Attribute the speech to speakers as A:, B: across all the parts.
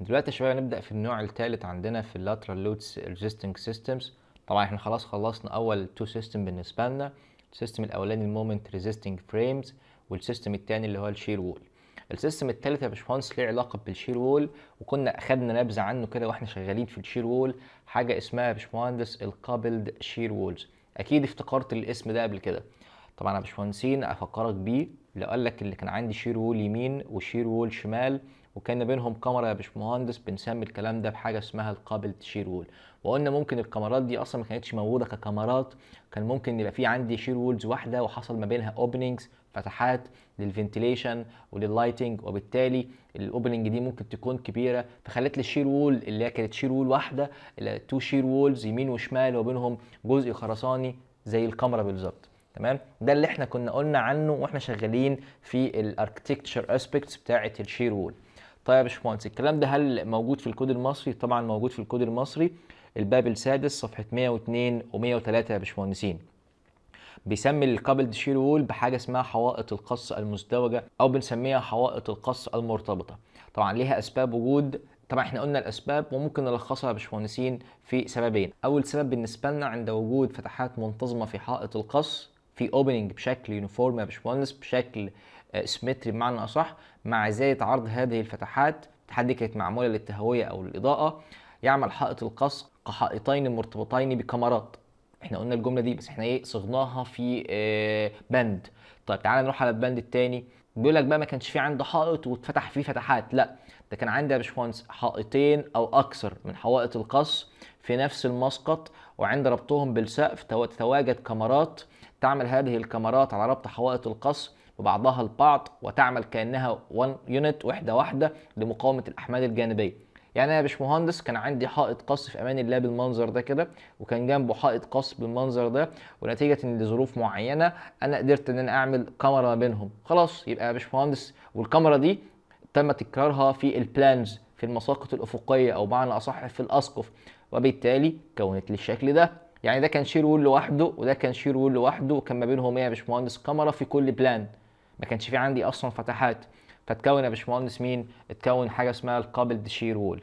A: دلوقتي شويه نبدا هنبدا في النوع الثالث عندنا في اللاترال لودز ريزيستنج سيستمز طبعا احنا خلاص خلصنا اول تو سيستم بالنسبه لنا السيستم الاولاني المومنت ريزيستنج فريمز والسيستم الثاني اللي هو الشير وول السيستم الثالث يا باشمهندس ليه علاقه بالشير وول وكنا اخدنا نبذه عنه كده واحنا شغالين في الشير وول حاجه اسمها يا باشمهندس الكابلد شير وولز اكيد افتكرت الاسم ده قبل كده طبعا يا باشمهندسين افكرك بيه لو قال لك اللي كان عندي شير وول يمين وشير وول شمال وكان بينهم كاميرا يا باشمهندس بنسمي الكلام ده بحاجه اسمها القابل تشير وول وقلنا ممكن الكاميرات دي اصلا ما كانتش موجوده ككاميرات كان ممكن يبقى في عندي شير وولز واحده وحصل ما بينها اوبننجز فتحات للفنتليشن وللايتنج وبالتالي الاوبننج دي ممكن تكون كبيره فخلت لي الشير وول اللي هي كانت شير وول واحده تو شير وولز يمين وشمال وبينهم جزء خرساني زي الكاميرا بالظبط تمام ده اللي احنا كنا قلنا عنه واحنا شغالين في الاركتكتشر اسبيكتس بتاعه الشير وول طيب يا باشمهندس الكلام ده هل موجود في الكود المصري؟ طبعا موجود في الكود المصري الباب السادس صفحه 102 و103 يا باشمهندسين. بيسمي الكابلد شير وول بحاجه اسمها حوائط القص المزدوجه او بنسميها حوائط القص المرتبطه. طبعا ليها اسباب وجود طبعا احنا قلنا الاسباب وممكن نلخصها يا باشمهندسين في سببين اول سبب بالنسبه لنا عند وجود فتحات منتظمه في حائط القص في اوبننج بشكل يونيفورم يا باشمهندس بشكل سيمتري آه، بمعنى اصح مع زياده عرض هذه الفتحات تحدي كانت معموله للتهويه او الاضاءه يعمل حائط القص كحائطين مرتبطين بكمرات احنا قلنا الجمله دي بس احنا ايه صغناها في آه بند طيب تعالى نروح على البند الثاني بيقول لك بقى ما كانش في عندي حائط واتفتح فيه فتحات لا ده كان عندي يا باشمهندس حائطين او اكثر من حوائط القص في نفس المسقط وعند ربطهم بالسقف تتواجد كمرات تعمل هذه الكاميرات على ربط حوائط القصر وبعضها البعض وتعمل كانها 1 يونت وحده واحده لمقاومه الاحمال الجانبيه يعني انا يا باشمهندس كان عندي حائط قص في امان الله بالمنظر ده كده وكان جنبه حائط قص بالمنظر ده ونتيجه ان لظروف معينه انا قدرت ان انا اعمل كاميرا ما بينهم خلاص يبقى يا باشمهندس والكاميرا دي تم تكرارها في البلانز في المساقط الافقيه او بمعنى اصح في الاسقف وبالتالي كونت لي الشكل ده يعني ده كان شير وول لوحده وده كان شير وول لوحده وكان ما بينهم ايه يا باشمهندس كاميرا في كل بلان ما كانش في عندي اصلا فتحات فتكون يا باشمهندس مين اتكون حاجه اسمها القابل شير وول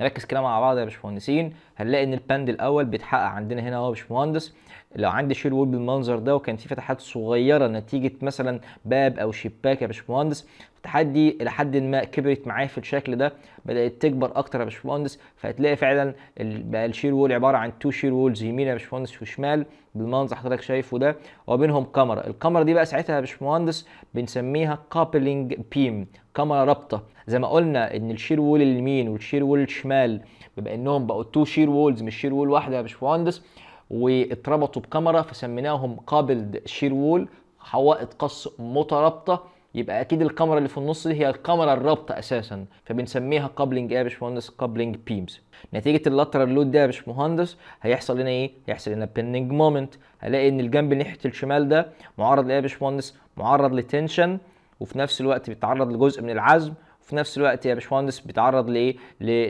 A: نركز كده مع بعض يا باشمهندسين هنلاقي ان البند الاول بيتحقق عندنا هنا اهو يا باشمهندس لو عندي شيل وول بالمنظر ده وكان في فتحات صغيره نتيجه مثلا باب او شباك يا باشمهندس الفتحات دي الى حد ما كبرت معايا في الشكل ده بدات تكبر اكتر يا باشمهندس فهتلاقي فعلا بقى الشير وول عباره عن تو شير وولز يمين يا باشمهندس وشمال بالمنظر حضرتك شايفه ده وبينهم كاميرا الكاميرا دي بقى ساعتها يا باشمهندس بنسميها كابلنج بيم كاميرا رابطه زي ما قلنا ان الشير وول اليمين والشير وول الشمال بما انهم بقوا تو شير وولز مش شير وول واحده يا باشمهندس واتربطوا بكاميرا فسميناهم قابلد شيرول حوائط قص مترابطه يبقى اكيد الكاميرا اللي في النص دي هي الكاميرا الرابطه اساسا فبنسميها كابلنج ايه يا باشمهندس كابلنج بيمز نتيجه اللاترال لود ده يا باشمهندس هيحصل لنا ايه هيحصل لنا بيننج مومنت هلاقي ان الجنب ناحيه الشمال ده معرض لايه يا باشمهندس معرض لتنشن وفي نفس الوقت بيتعرض لجزء من العزم وفي نفس الوقت يا باشمهندس بيتعرض لايه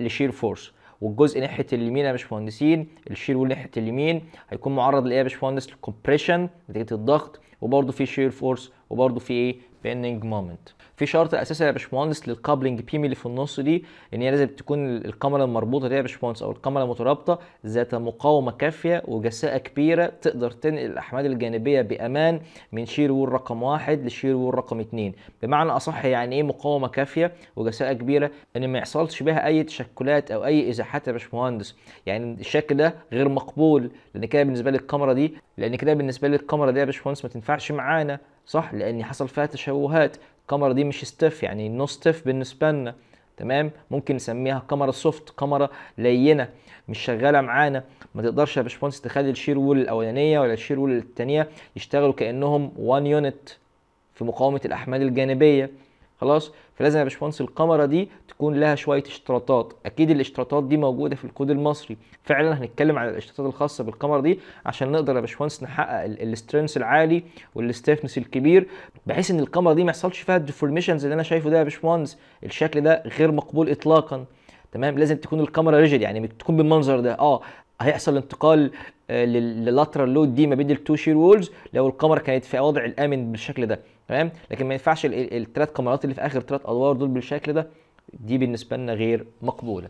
A: لشير فورس والجزء ناحيه اليمين يا باشمهندسين الشير ويل ناحيه اليمين هيكون معرض لايه يا باشمهندس للكومبريشن نتيجه الضغط وبرده في شير فورس وبرده في ايه بيننج مومنت في شرط اساسي يا باشمهندس للكابلنج بيم اللي في النص دي ان هي لازم تكون القمله المربوطه دي يا باشمهندس او القمله المترابطه ذات مقاومه كافيه وجساءه كبيره تقدر تنقل الاحمال الجانبيه بامان من شير وول رقم واحد لشير وول رقم اثنين بمعنى اصح يعني ايه مقاومه كافيه وجساءه كبيره ان ما يحصلش بها اي تشكلات او اي ازاحات يا باشمهندس يعني الشكل ده غير مقبول لان كده بالنسبه لي الكاميرا دي لان كده بالنسبه لي الكاميرا دي يا باشمهندس ما تنفعش معانا صح لان حصل فيها تشوهات الكاميرا دي مش ستيف يعني نو ستيف بالنسبه لنا تمام ممكن نسميها كاميرا سوفت كاميرا لينه مش شغاله معانا ما تقدرش يا باشمهندس تخلي الشير وول الاولانيه ولا الشير وول الثانيه يشتغلوا كانهم وان يونت في مقاومه الاحمال الجانبيه خلاص فلازم يا باشمهندس الكاميرا دي تكون لها شويه اشتراطات اكيد الاشتراطات دي موجوده في الكود المصري فعلا هنتكلم على الاشتراطات الخاصه بالكاميرا دي عشان نقدر يا باشمهندس نحقق الاسترنس العالي والستيفنس الكبير بحيث ان الكاميرا دي ما يحصلش فيها الديفورميشنز اللي انا شايفه ده يا باشمهندس الشكل ده غير مقبول اطلاقا تمام لازم تكون الكاميرا ريجيد يعني تكون بالمنظر ده اه هيحصل انتقال آه، لللاترال لود دي ما بين التو شير وولز لو الكاميرا كانت في وضع الامن بالشكل ده تمام لكن ما ينفعش الثلاث كاميرات اللي في اخر ثلاث ادوار دول بالشكل ده دي بالنسبه لنا غير مقبوله